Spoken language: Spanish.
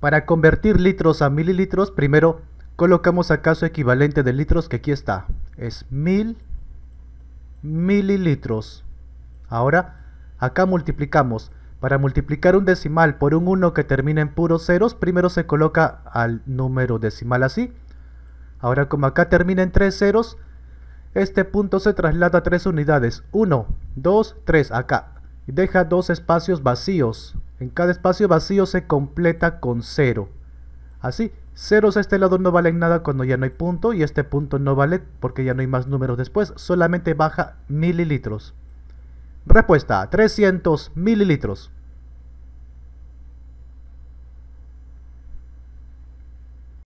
Para convertir litros a mililitros, primero colocamos acá su equivalente de litros que aquí está. Es mil mililitros. Ahora, acá multiplicamos. Para multiplicar un decimal por un 1 que termina en puros ceros, primero se coloca al número decimal así. Ahora como acá termina en tres ceros, este punto se traslada a tres unidades. 1, 2, 3, acá. Deja dos espacios vacíos. En cada espacio vacío se completa con cero. Así, ceros a este lado no valen nada cuando ya no hay punto y este punto no vale porque ya no hay más números después, solamente baja mililitros. Respuesta, 300 mililitros.